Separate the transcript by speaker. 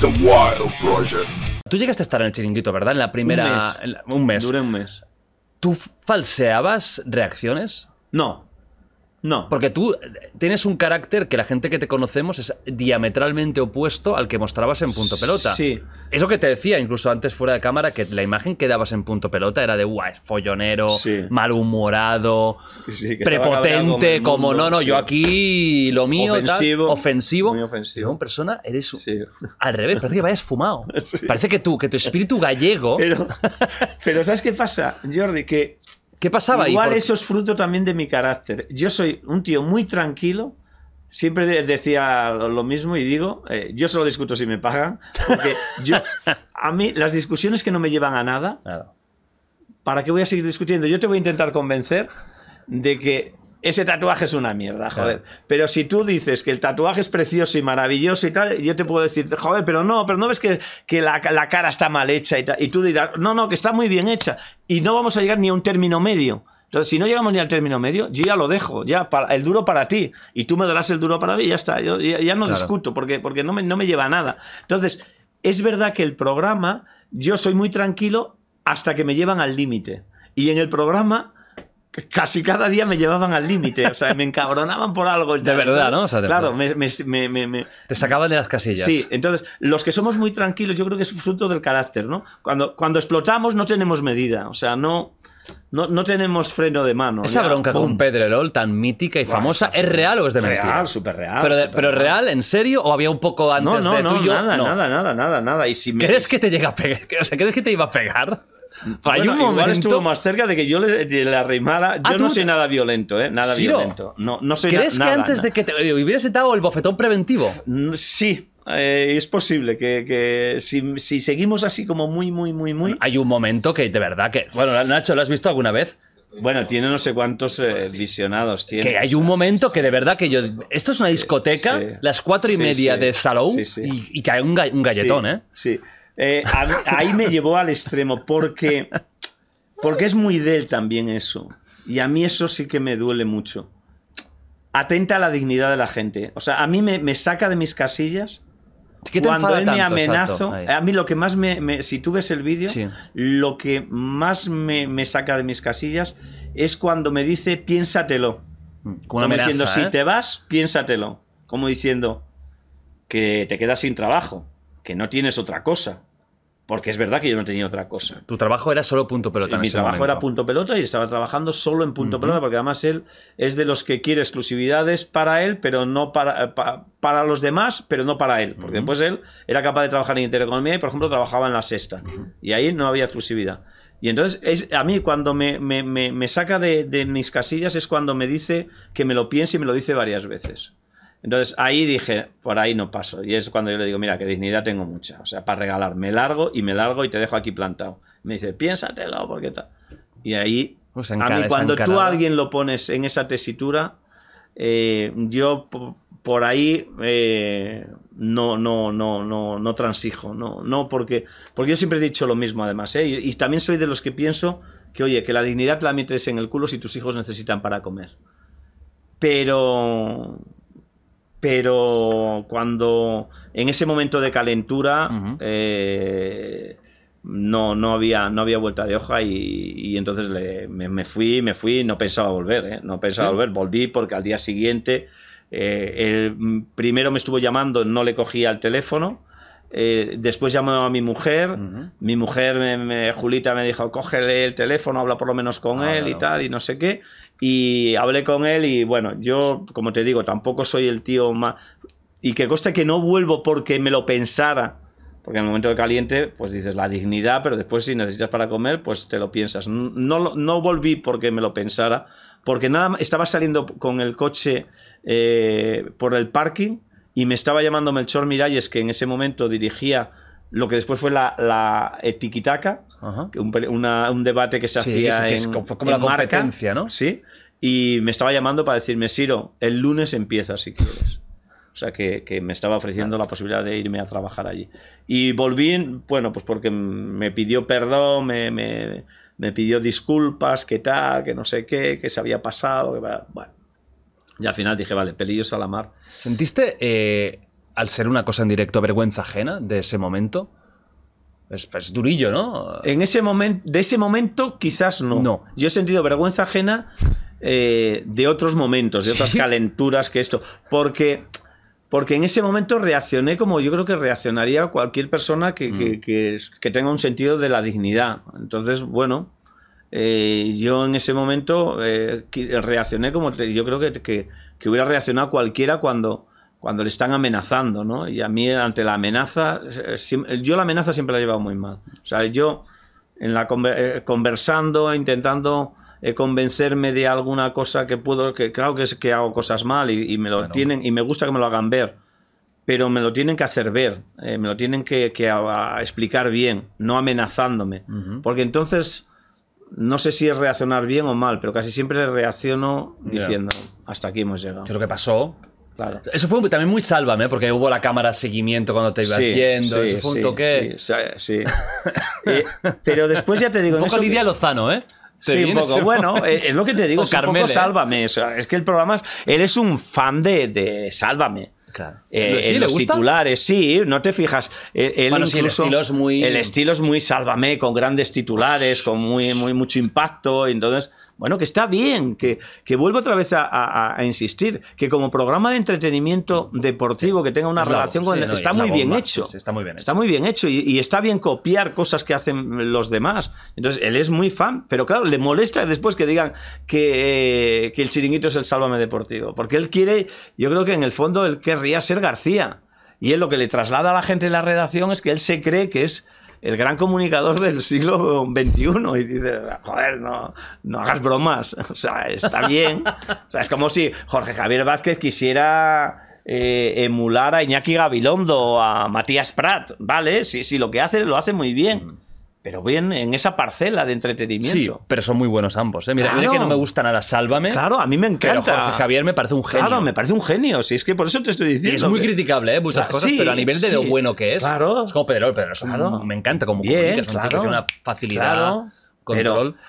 Speaker 1: Tú llegaste a estar en el chiringuito, ¿verdad? En la primera. Un mes. un mes. un mes. ¿Tú falseabas reacciones? No, no. Porque tú eh, tienes un carácter que la gente que te conocemos es diametralmente opuesto al que mostrabas en Punto Pelota. Sí. Eso que te decía, incluso antes fuera de cámara, que la imagen que dabas en Punto Pelota era de, guay, follonero, malhumorado, prepotente, como, no, no, yo aquí lo mío, ofensivo. ofensivo. Muy ofensivo. persona, eres al revés, parece que vayas fumado. Parece que tú, que tu espíritu gallego. Pero, pero ¿sabes qué pasa, Jordi? Que ¿Qué pasaba Igual ahí? eso es fruto también de mi carácter. Yo soy un tío muy tranquilo, siempre decía lo mismo y digo, eh, yo solo discuto si me pagan, porque yo, a mí las discusiones que no me llevan a nada, ¿para qué voy a seguir discutiendo? Yo te voy a intentar convencer de que ese tatuaje es una mierda, joder. Pero si tú dices que el tatuaje es precioso y maravilloso y tal, yo te puedo decir, joder, pero no, pero no ves que, la, cara está mal hecha y tal. Y tú dirás, no, no, que está muy bien hecha. Y no vamos a llegar ni a un término medio. Entonces, si no llegamos ni al término medio, ya lo dejo, ya el duro para ti. Y tú me darás el duro para mí y ya está. Yo ya, no discuto porque, porque no, me, no me lleva a nada. Entonces, es verdad que el programa, yo soy muy tranquilo hasta que me llevan al límite. Y en el programa casi cada día me llevaban al límite, o sea, me encabronaban por algo. De verdad, ¿no? claro, me, Te sacaban de las casillas. Sí, entonces, los que somos muy tranquilos, yo creo que es fruto del carácter, ¿no? Cuando, cuando explotamos no tenemos medida, o sea, no... No, tenemos freno de mano. Esa bronca con Pedrerol tan mítica y famosa, ¿es real o es de mentira? Real, súper real. Pero, real. ¿en serio? ¿O había un poco antes de tuyo? Nada, no, nada, nada, nada, nada. Y si ¿Crees que te llega a pegar? ¿crees que te iba a pegar? Hay un momento... estuvo más cerca de que yo le, arrimara. Ah, yo no soy nada violento, ¿eh? Nada violento. No, no soy ¿Crees que antes de que te eh, hubieras dado el bofetón preventivo? Mm, sí, eh, es posible que, que si, si, seguimos así como muy, muy, muy, muy... Hay un momento que de verdad que... Bueno, Nacho, ¿lo has visto alguna vez? Bueno, tiene no sé cuántos eh, visionados. Tiene. Que hay un momento que de verdad que yo... Esto es una discoteca, las cuatro y media de Salou, y, y, que hay un, un galletón, ¿eh? Sí. Eh, ahí me llevó al extremo, porque, porque es muy de él también eso. Y a mí eso sí que me duele mucho. Atenta a la dignidad de la gente. O sea, a mí me, saca de mis casillas. cuando él me amenazo, a mí lo que más me, si tú ves el vídeo, lo que más me, saca de mis casillas es cuando me dice piénsatelo. Mm, como diciendo, si ¿eh? te vas, piénsatelo. Como diciendo que te quedas sin trabajo, que no tienes otra cosa, porque es verdad que yo no tenía otra cosa. Tu trabajo era solo punto pelota. mi trabajo era punto pelota y estaba trabajando solo en punto pelota, porque además él es de los que quiere exclusividades para él, pero no para, para, los demás, pero no para él. Porque después él era capaz de trabajar en Intereconomía y, por ejemplo, trabajaba en la sexta. Y ahí no había exclusividad. Y entonces, es, a mí cuando me, saca de, de, mis casillas es cuando me dice que me lo piense y me lo dice varias veces. Entonces ahí dije, por ahí no paso. Y es cuando yo le digo, mira, que dignidad tengo mucha. O sea, para regalar, me largo y me largo y te dejo aquí plantado. Me dice, piénsatelo, porque tal. Y ahí, cuando tú a alguien lo pones en esa tesitura, yo por ahí no, no, no, no, no transijo. No, no porque, porque yo siempre he dicho lo mismo además. ¿eh? Y, y también soy de los que pienso que, oye, que la dignidad la metes en el culo si tus hijos necesitan para comer. Pero pero cuando en ese momento de calentura eh, no, no, había, no había vuelta de hoja y, entonces me, fui, me fui, no pensaba volver, ¿eh? no pensaba volver, volví porque al día siguiente eh, el primero me estuvo llamando, no le cogía el teléfono eh, después llamó a mi mujer, mi mujer, Julita, me dijo, cógele el teléfono, habla por lo menos con ah, él y tal, y no sé qué. Y hablé con él y bueno, yo, como te digo, tampoco soy el tío más... Y que coste que no vuelvo porque me lo pensara, porque en el momento de caliente, pues dices la dignidad, pero después si necesitas para comer, pues te lo piensas. No, no volví porque me lo pensara, porque nada, estaba saliendo con el coche eh, por el parking y me estaba llamando Melchor Miralles, que en ese momento dirigía lo que después fue la, la etiquitaca, un, debate que se hacía es, en, fue como la competencia, ¿no? Sí, y me estaba llamando para decirme, Siro, el lunes empieza si quieres. O sea, que, me estaba ofreciendo la posibilidad de irme a trabajar allí. Y volví, bueno, pues porque me pidió perdón, me, pidió disculpas, que tal, que no sé qué, que se había pasado, que, bueno, y al final dije, vale, pelillos a la mar. ¿Sentiste, eh, al ser una cosa en directo, vergüenza ajena de ese momento? Es, durillo, ¿no? En ese momento, de ese momento quizás no. No. Yo he sentido vergüenza ajena eh, de otros momentos, de otras calenturas que esto. Porque, porque en ese momento reaccioné como yo creo que reaccionaría cualquier persona que, que, mm. que tenga un sentido de la dignidad. Entonces, bueno, eh, yo en ese momento eh, reaccioné como yo creo que, que, que, hubiera reaccionado cualquiera cuando, cuando le están amenazando, ¿no? Y a mí ante la amenaza, eh, yo la amenaza siempre la he llevado muy mal. O sea, yo en la conversando, intentando convencerme de alguna cosa que puedo, que claro que es que hago cosas mal y, me lo tienen y me gusta que me lo hagan ver, pero me lo tienen que hacer ver, me lo tienen que, explicar bien, no amenazándome, porque entonces no sé si es reaccionar bien o mal, pero casi siempre reacciono diciendo, hasta aquí hemos llegado. ¿Qué es lo que pasó? Claro. Eso fue también muy sálvame, ¿eh? porque hubo la cámara de seguimiento cuando te ibas yendo. eso fue un toque. pero después ya te digo. Un poco Lidia Lozano, ¿eh? Sí, un poco. Bueno, eh, es lo que te digo, es Sálvame. es que el programa. Es, él es un fan de, de Sálvame. Eh, en los titulares, sí, no te fijas. Eh, el estilo es muy. El muy sálvame, con grandes titulares, con muy, muy, mucho impacto. Entonces, bueno, que está bien, que, que vuelvo otra vez a, insistir, que como programa de entretenimiento deportivo que tenga una relación con... está, muy bomba, está muy bien hecho. está muy bien hecho. Y, está bien copiar cosas que hacen los demás. Entonces, él es muy fan, pero claro, le molesta después que digan que, eh, que el chiringuito es el sálvame deportivo. Porque él quiere, yo creo que en el fondo él querría ser García. Y él lo que le traslada a la gente en la redacción es que él se cree que es el gran comunicador del siglo XXI y dices, joder, no, no hagas bromas. O sea, está bien. O sea, es como si Jorge Javier Vázquez quisiera... Eh, emular a Iñaki Gabilondo o a Matías Prat, ¿vale? si lo que hace lo hace muy bien. Mm pero bien en esa parcela de entretenimiento. Sí, pero son muy buenos ambos. ¿eh? Mira, mira que no me gusta nada Sálvame. Claro, a mí me encanta. Pero Javier me parece un genio. Claro, me parece un genio. Sí, es que por eso te estoy diciendo. es muy criticable, ¿eh? muchas cosas, pero a nivel de lo bueno que es. Claro. Es como Pedro, pero me encanta como comunica. Es un tiene una facilidad, control.